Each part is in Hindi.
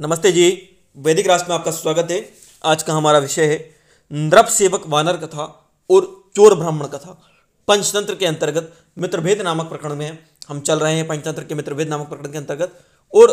नमस्ते जी वैदिक राष्ट्र में आपका स्वागत है आज का हमारा विषय है नृप सेवक वानर कथा और चोर ब्राह्मण कथा पंचतंत्र के अंतर्गत मित्रभेद नामक प्रकरण में हम चल रहे हैं पंचतंत्र के मित्रभेद नामक प्रकरण के अंतर्गत और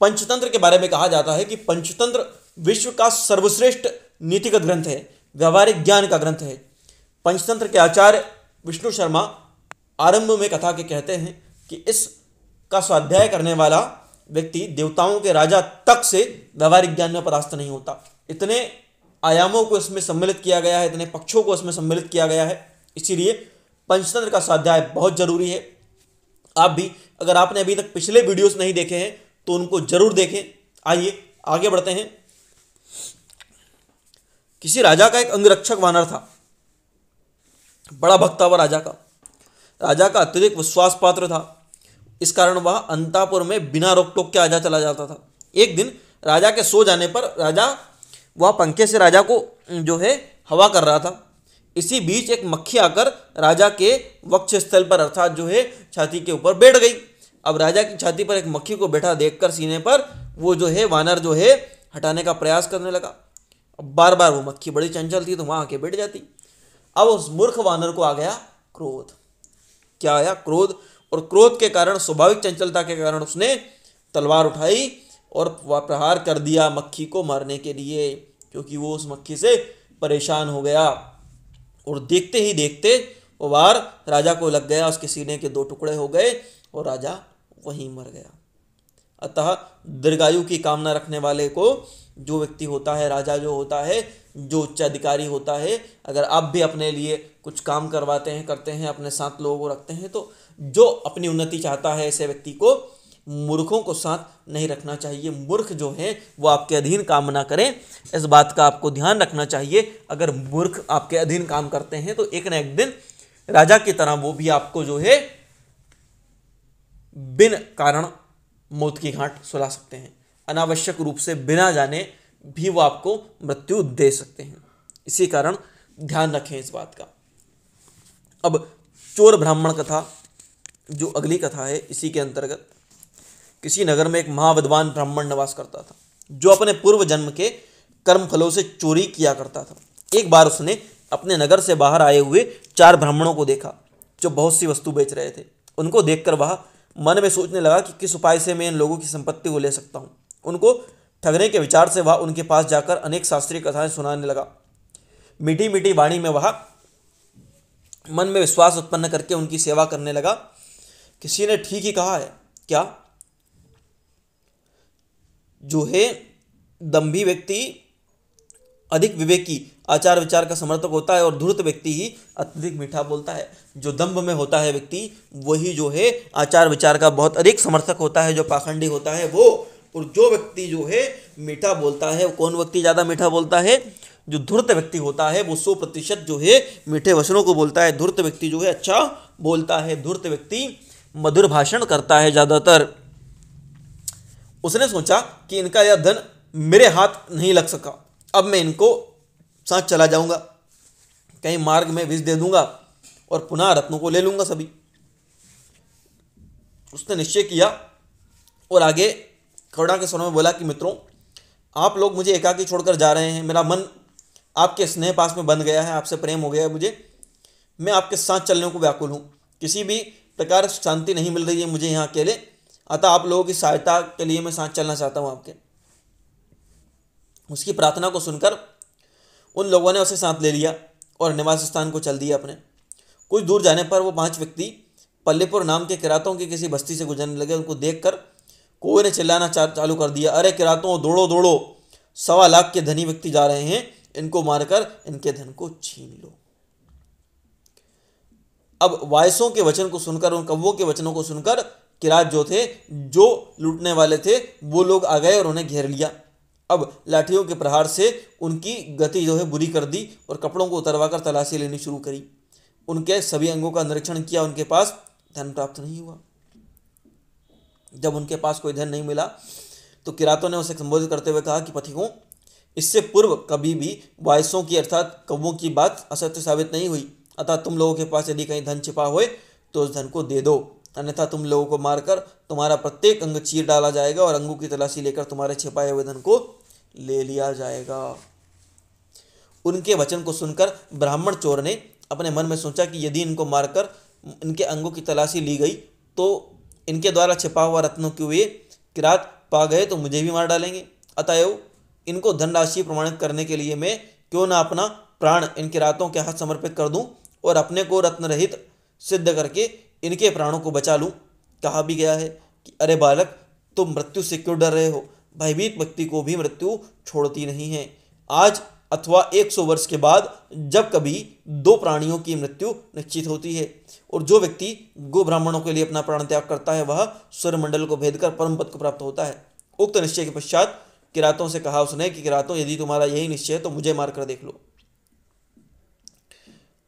पंचतंत्र के बारे में कहा जाता है कि पंचतंत्र विश्व का सर्वश्रेष्ठ नीतिगत ग्रंथ है व्यवहारिक ज्ञान का ग्रंथ है पंचतंत्र के आचार्य विष्णु शर्मा आरंभ में कथा के कहते हैं कि इस का स्वाध्याय करने वाला व्यक्ति देवताओं के राजा तक से व्यवहारिक ज्ञान में परास्त नहीं होता इतने आयामों को इसमें सम्मिलित किया गया है इतने पक्षों को इसमें सम्मिलित किया गया है इसीलिए पंचतंत्र का स्वाध्याय बहुत जरूरी है आप भी अगर आपने अभी तक पिछले वीडियोस नहीं देखे हैं तो उनको जरूर देखें आइए आगे बढ़ते हैं किसी राजा का एक अंगरक्षक वानर था बड़ा भक्ता हुआ राजा का राजा का अत्यधिक विश्वास पात्र था इस कारण वह अंतापुर में बिना रोक टोक के आजा चला जाता था एक दिन राजा के सो जाने पर राजा वह पंखे से राजा को जो है हवा कर रहा था इसी बीच एक मक्खी आकर राजा के वक्ष स्थल पर अर्थात जो है छाती के ऊपर बैठ गई अब राजा की छाती पर एक मक्खी को बैठा देखकर सीने पर वो जो है वानर जो है हटाने का प्रयास करने लगा अब बार बार वो मक्खी बड़ी चंचल थी तो वहाँ आके बैठ जाती अब उस मूर्ख वानर को आ गया क्रोध क्या आया क्रोध और क्रोध के कारण स्वाभाविक चंचलता के कारण उसने तलवार उठाई और प्रहार कर दिया मक्खी को मारने के लिए क्योंकि वो उस मक्खी से परेशान हो गया और देखते ही देखते वो वार राजा को लग गया उसके सीने के दो टुकड़े हो गए और राजा वहीं मर गया अतः दीर्घायु की कामना रखने वाले को जो व्यक्ति होता है राजा जो होता है जो उच्च अधिकारी होता है अगर आप भी अपने लिए कुछ काम करवाते हैं करते हैं अपने साथ लोगों को रखते हैं तो जो अपनी उन्नति चाहता है ऐसे व्यक्ति को मूर्खों को साथ नहीं रखना चाहिए मूर्ख जो है वो आपके अधीन काम ना करें इस बात का आपको ध्यान रखना चाहिए अगर मूर्ख आपके अधीन काम करते हैं तो एक ना एक दिन राजा की तरह वो भी आपको जो है बिन कारण मौत की घाट सुला सकते हैं अनावश्यक रूप से बिना जाने भी वो आपको मृत्यु दे सकते हैं इसी कारण ध्यान रखें इस बात का अब चोर ब्राह्मण कथा जो अगली कथा है इसी के अंतर्गत किसी नगर में एक महाविद्वान ब्राह्मण निवास करता था जो अपने पूर्व जन्म के कर्म फलों से चोरी किया करता था एक बार उसने अपने नगर से बाहर आए हुए चार ब्राह्मणों को देखा जो बहुत सी वस्तु बेच रहे थे उनको देखकर वह मन में सोचने लगा कि किस उपाय से मैं इन लोगों की संपत्ति को ले सकता हूँ उनको ठगने के विचार से वह उनके पास जाकर अनेक शास्त्रीय कथाएं सुनाने लगा मीठी मीठी वाणी में वह मन में विश्वास उत्पन्न करके उनकी सेवा करने लगा किसी ने ठीक ही कहा है क्या जो है दम्भी व्यक्ति अधिक विवेकी आचार विचार का समर्थक होता है और धूर्त व्यक्ति ही अत्यधिक मीठा बोलता है जो दम्भ में होता है व्यक्ति वही जो है आचार विचार का बहुत अधिक समर्थक होता है जो पाखंडी होता है वो और जो व्यक्ति जो है मीठा बोलता है कौन व्यक्ति ज़्यादा मीठा बोलता है जो धूर्त व्यक्ति होता है वो सौ प्रतिशत जो है मीठे वचनों को बोलता है धूर्त व्यक्ति जो है अच्छा बोलता है धूर्त व्यक्ति मधुर भाषण करता है ज़्यादातर उसने सोचा कि इनका यह धन मेरे हाथ नहीं लग सका अब मैं इनको साथ चला जाऊंगा कहीं मार्ग में विष दे दूंगा और पुनः रत्नों को ले लूंगा सभी उसने निश्चय किया और आगे करुणा के स्वरों में बोला कि मित्रों आप लोग मुझे एकाकी छोड़कर जा रहे हैं मेरा मन आपके स्नेह पास में बंध गया है आपसे प्रेम हो गया है मुझे मैं आपके साथ चलने को व्याकुल हूँ किसी भी प्रकार शांति नहीं मिल रही है मुझे यहाँ अकेले अतः आप लोगों की सहायता के लिए मैं साथ चलना चाहता हूँ आपके उसकी प्रार्थना को सुनकर उन लोगों ने उसे साथ ले लिया और निवास स्थान को चल दिया अपने कुछ दूर जाने पर वो पांच व्यक्ति पल्लेपुर नाम के किरातों की किसी बस्ती से गुजरने लगे उनको देख कर ने चिल्लाना चालू कर दिया अरे किरातों दौड़ो दौड़ो सवा लाख के धनी व्यक्ति जा रहे हैं इनको मारकर इनके धन को छीन लो अब वायसों के वचन को सुनकर उन कव्वों के वचनों को सुनकर किरात जो थे जो लूटने वाले थे वो लोग आ गए और उन्हें घेर लिया अब लाठियों के प्रहार से उनकी गति जो है बुरी कर दी और कपड़ों को उतरवा कर तलाशी लेनी शुरू करी उनके सभी अंगों का निरीक्षण किया उनके पास धन प्राप्त नहीं हुआ जब उनके पास कोई धन नहीं मिला तो किरातों ने उसे संबोधित करते हुए कहा कि पथिकों इससे पूर्व कभी भी वायसों की अर्थात कव्वों की बात असत्य साबित नहीं हुई अतः तुम लोगों के पास यदि कहीं धन छिपा हुए तो उस धन को दे दो अन्यथा तुम लोगों को मारकर तुम्हारा प्रत्येक अंग चीर डाला जाएगा और अंगों की तलाशी लेकर तुम्हारे छिपाए हुए धन को ले लिया जाएगा उनके वचन को सुनकर ब्राह्मण चोर ने अपने मन में सोचा कि यदि इनको मारकर इनके अंगों की तलाशी ली गई तो इनके द्वारा छिपा हुआ रत्नों के हुए किरात पा गए तो मुझे भी मार डालेंगे अतएव इनको धनराशि प्रमाणित करने के लिए मैं क्यों ना अपना प्राण इन किरातों के हाथ समर्पित कर दूं और अपने को रत्न रहित सिद्ध करके इनके प्राणों को बचा लूँ कहा भी गया है कि अरे बालक तुम मृत्यु से क्यों डर रहे हो भयभीत व्यक्ति को भी मृत्यु छोड़ती नहीं है आज अथवा 100 वर्ष के बाद जब कभी दो प्राणियों की मृत्यु निश्चित होती है और जो व्यक्ति गो ब्राह्मणों के लिए अपना प्राण त्याग करता है वह सूर्यमंडल को भेद कर परम पद को प्राप्त होता है उक्त निश्चय के पश्चात किरातों से कहा उसने कि किरातों यदि तुम्हारा यही निश्चय है तो मुझे मार कर देख लो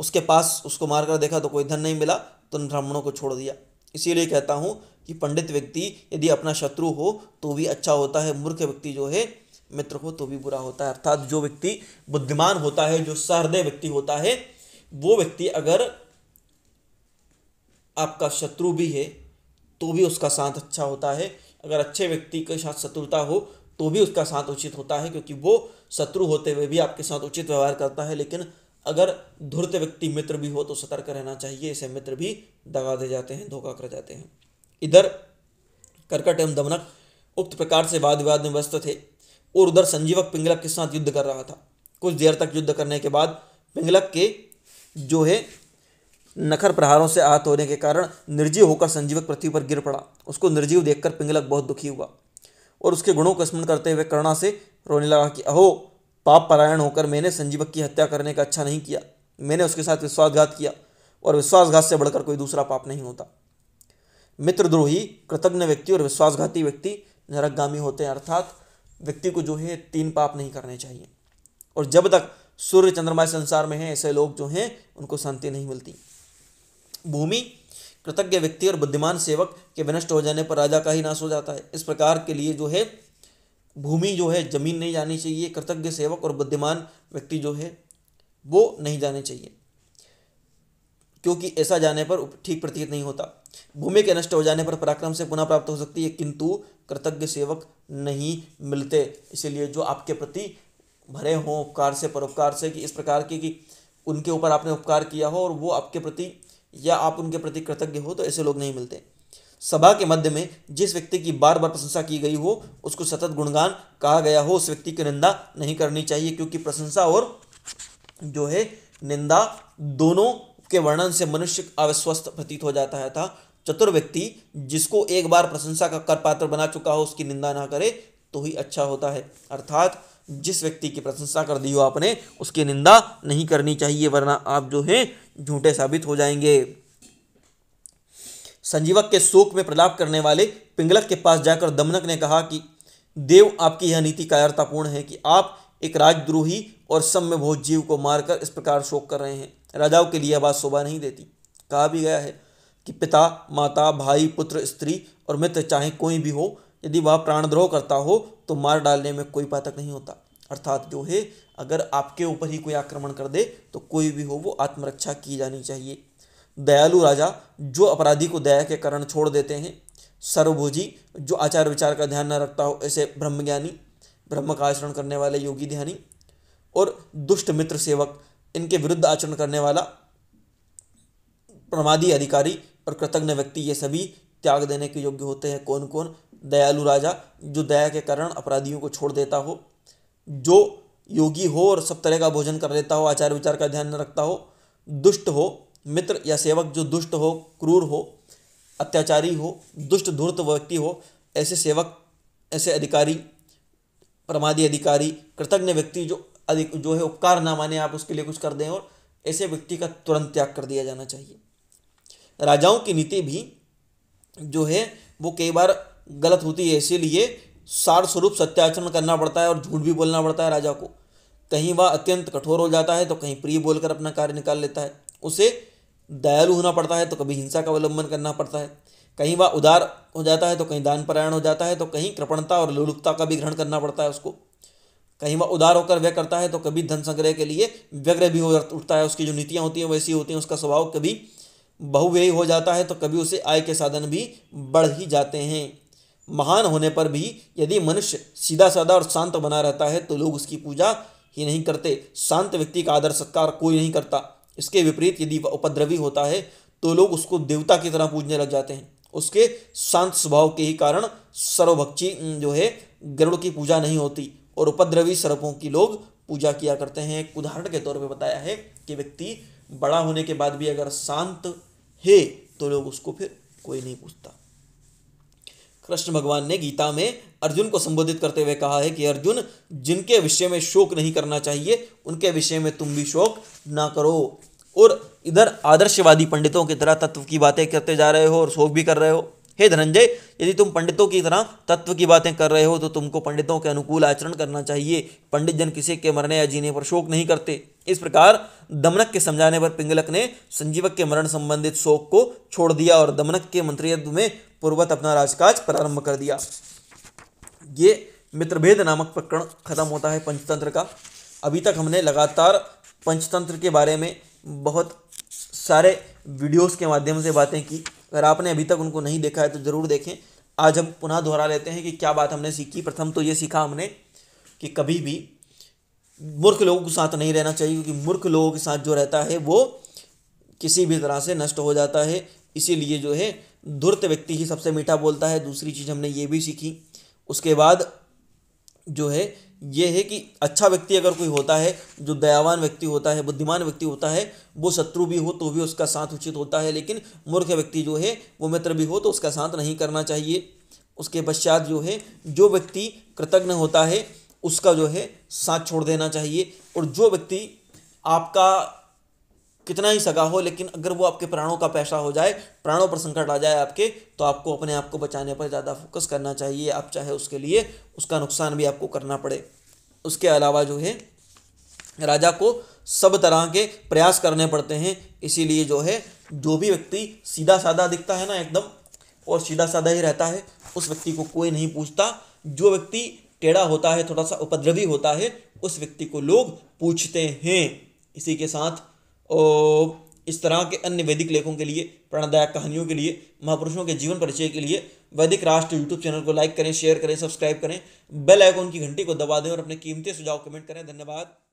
उसके पास उसको मारकर देखा तो कोई धन नहीं मिला तो ब्राह्मणों को छोड़ दिया इसीलिए कहता हूँ कि पंडित व्यक्ति यदि अपना शत्रु हो तो भी अच्छा होता है मूर्ख व्यक्ति जो है मित्र हो तो भी बुरा होता है अर्थात जो व्यक्ति बुद्धिमान होता है जो सहृदय व्यक्ति होता है वो व्यक्ति अगर आपका शत्रु भी है तो भी उसका साथ अच्छा होता है अगर अच्छे व्यक्ति के साथ शत्रुता हो तो भी उसका साथ उचित होता है क्योंकि वो शत्रु होते हुए भी आपके साथ उचित व्यवहार करता है लेकिन अगर धुर्त व्यक्ति मित्र भी हो तो सतर्क रहना चाहिए इसे मित्र भी दगा दे जाते हैं धोखा कर जाते हैं इधर कर्कट एवं दमनक उक्त प्रकार से वाद विवाद में व्यस्त थे और उधर संजीवक पिंगलक के साथ युद्ध कर रहा था कुछ देर तक युद्ध करने के बाद पिंगलक के जो है नखर प्रहारों से आहत होने के कारण निर्जीव होकर संजीवक पृथ्वी पर गिर पड़ा उसको निर्जीव देखकर पिंगलक बहुत दुखी हुआ और उसके गुणों को स्मरण करते हुए करुणा से रोने लगा कि अहो पाप परायण होकर मैंने संजीवक की हत्या करने का अच्छा नहीं किया मैंने उसके साथ विश्वासघात किया और विश्वासघात से बढ़कर कोई दूसरा पाप नहीं होता मित्रद्रोही कृतज्ञ व्यक्ति और विश्वासघाती व्यक्ति नरकगामी होते हैं अर्थात व्यक्ति को जो है तीन पाप नहीं करने चाहिए और जब तक सूर्य चंद्रमा संसार में हैं ऐसे लोग जो हैं उनको शांति नहीं मिलती भूमि कृतज्ञ व्यक्ति और बुद्धिमान सेवक के विनष्ट हो जाने पर राजा का ही नाश हो जाता है इस प्रकार के लिए जो है भूमि जो है जमीन नहीं जानी चाहिए कृतज्ञ सेवक और बुद्धिमान व्यक्ति जो है वो नहीं जाने चाहिए क्योंकि ऐसा जाने पर ठीक प्रतीत नहीं होता भूमि के नष्ट हो जाने पर पराक्रम से पुनः प्राप्त हो सकती है किंतु कृतज्ञ सेवक नहीं मिलते इसीलिए जो आपके प्रति भरे हों उपकार से परोपकार से कि इस प्रकार के कि उनके ऊपर आपने उपकार किया हो और वो आपके प्रति या आप उनके प्रति कृतज्ञ हो तो ऐसे लोग नहीं मिलते सभा के मध्य में जिस व्यक्ति की बार बार प्रशंसा की गई हो उसको सतत गुणगान कहा गया हो उस व्यक्ति की निंदा नहीं करनी चाहिए क्योंकि प्रशंसा और जो है निंदा दोनों के वर्णन से मनुष्य अविश्वस्त प्रतीत हो जाता है था चतुर व्यक्ति जिसको एक बार प्रशंसा का कर पात्र बना चुका हो उसकी निंदा ना करे तो ही अच्छा होता है अर्थात जिस व्यक्ति की प्रशंसा कर दी हो आपने उसकी निंदा नहीं करनी चाहिए वरना आप जो है झूठे साबित हो जाएंगे संजीवक के शोक में प्रलाप करने वाले पिंगलक के पास जाकर दमनक ने कहा कि देव आपकी यह नीति कायरतापूर्ण है कि आप एक राजद्रोही और सम्य भोज जीव को मारकर इस प्रकार शोक कर रहे हैं राजाओं के लिए यह बात शोभा नहीं देती कहा भी गया है कि पिता माता भाई पुत्र स्त्री और मित्र चाहे कोई भी हो यदि वह प्राणद्रोह करता हो तो मार डालने में कोई पातक नहीं होता अर्थात जो है अगर आपके ऊपर ही कोई आक्रमण कर दे तो कोई भी हो वो आत्मरक्षा की जानी चाहिए दयालु राजा जो अपराधी को दया के कारण छोड़ देते हैं सर्वभोजी जो आचार विचार का ध्यान न रखता हो ऐसे ब्रह्मज्ञानी ब्रह्म का आचरण करने वाले योगी ध्यानी और दुष्ट मित्र सेवक इनके विरुद्ध आचरण करने वाला प्रमादी अधिकारी और कृतज्ञ व्यक्ति ये सभी त्याग देने के योग्य होते हैं कौन कौन दयालु राजा जो दया के कारण अपराधियों को छोड़ देता हो जो योगी हो और सब तरह का भोजन कर लेता हो आचार विचार का ध्यान न रखता हो दुष्ट हो मित्र या सेवक जो दुष्ट हो क्रूर हो अत्याचारी हो दुष्ट धूर्त व्यक्ति हो ऐसे सेवक ऐसे अधिकारी प्रमादी अधिकारी कृतज्ञ व्यक्ति जो अधिक जो है उपकार ना माने आप उसके लिए कुछ कर दें और ऐसे व्यक्ति का तुरंत त्याग कर दिया जाना चाहिए राजाओं की नीति भी जो है वो कई बार गलत होती है इसीलिए सार स्वरूप सत्याचरण करना पड़ता है और झूठ भी बोलना पड़ता है राजा को कहीं वह अत्यंत कठोर हो जाता है तो कहीं प्रिय बोलकर अपना कार्य निकाल लेता है उसे दयालु होना पड़ता है तो कभी हिंसा का अवलंबन करना पड़ता है कहीं वह उदार हो जाता है तो कहीं दान परायण हो जाता है तो कहीं कृपणता और लोलुपता का भी ग्रहण करना पड़ता है उसको कहीं वह उदार होकर व्यय करता है तो कभी धन संग्रह के लिए व्यग्र भी हो उठता है उसकी जो नीतियाँ होती हैं वैसी होती हैं उसका स्वभाव कभी बहुव्ययी हो जाता है तो कभी उसे आय के साधन भी बढ़ ही जाते हैं महान होने पर भी यदि मनुष्य सीधा साधा और शांत बना रहता है तो लोग उसकी पूजा ही नहीं करते शांत व्यक्ति का आदर सत्कार कोई नहीं करता इसके विपरीत यदि वह उपद्रवी होता है तो लोग उसको देवता की तरह पूजने लग जाते हैं उसके शांत स्वभाव के ही कारण सर्वभक्षी जो है गरुड़ की पूजा नहीं होती और उपद्रवी सर्पों की लोग पूजा किया करते हैं एक उदाहरण के तौर पर बताया है कि व्यक्ति बड़ा होने के बाद भी अगर शांत है तो लोग उसको फिर कोई नहीं पूछता कृष्ण भगवान ने गीता में अर्जुन को संबोधित करते हुए कहा है कि अर्जुन जिनके विषय में शोक नहीं करना चाहिए उनके विषय में तुम भी शोक ना करो और इधर आदर्शवादी पंडितों की तरह तत्व की बातें करते जा रहे हो और शोक भी कर रहे हो हे धनंजय यदि तुम पंडितों की तरह तत्व की बातें कर रहे हो तो तुमको पंडितों के अनुकूल आचरण करना चाहिए पंडित जन किसी के मरने या जीने पर शोक नहीं करते इस प्रकार दमनक के समझाने पर पिंगलक ने संजीवक के मरण संबंधित शोक को छोड़ दिया और दमनक के मंत्रित्व में पूर्वत अपना राजकाज प्रारंभ कर दिया ये मित्रभेद नामक प्रकरण खत्म होता है पंचतंत्र का अभी तक हमने लगातार पंचतंत्र के बारे में बहुत सारे वीडियोस के माध्यम से बातें की अगर आपने अभी तक उनको नहीं देखा है तो ज़रूर देखें आज हम पुनः दोहरा लेते हैं कि क्या बात हमने सीखी प्रथम तो ये सीखा हमने कि कभी भी मूर्ख लोगों के साथ नहीं रहना चाहिए क्योंकि मूर्ख लोगों के साथ जो रहता है वो किसी भी तरह से नष्ट हो जाता है इसीलिए जो है धूर्त व्यक्ति ही सबसे मीठा बोलता है दूसरी चीज़ हमने ये भी सीखी उसके बाद जो है ये है कि अच्छा व्यक्ति अगर कोई होता है जो दयावान व्यक्ति होता है बुद्धिमान व्यक्ति होता है वो शत्रु भी हो तो भी उसका साथ उचित होता है लेकिन मूर्ख व्यक्ति जो है वो मित्र भी हो तो उसका साथ नहीं करना चाहिए उसके पश्चात जो है जो व्यक्ति कृतज्ञ होता है उसका जो है साथ छोड़ देना चाहिए और जो व्यक्ति आपका कितना ही सगा हो लेकिन अगर वो आपके प्राणों का पैसा हो जाए प्राणों पर संकट आ जाए आपके तो आपको अपने आप को बचाने पर ज़्यादा फोकस करना चाहिए आप चाहे उसके लिए उसका नुकसान भी आपको करना पड़े उसके अलावा जो है राजा को सब तरह के प्रयास करने पड़ते हैं इसीलिए जो है जो भी व्यक्ति सीधा साधा दिखता है ना एकदम और सीधा साधा ही रहता है उस व्यक्ति को कोई नहीं पूछता जो व्यक्ति टेढ़ा होता है थोड़ा सा उपद्रवी होता है उस व्यक्ति को लोग पूछते हैं इसी के साथ और इस तरह के अन्य वैदिक लेखों के लिए प्रणदायक कहानियों के लिए महापुरुषों के जीवन परिचय के लिए वैदिक राष्ट्र यूट्यूब चैनल को लाइक करें शेयर करें सब्सक्राइब करें बेल आइकॉन की घंटी को दबा दें और अपने कीमती सुझाव कमेंट करें धन्यवाद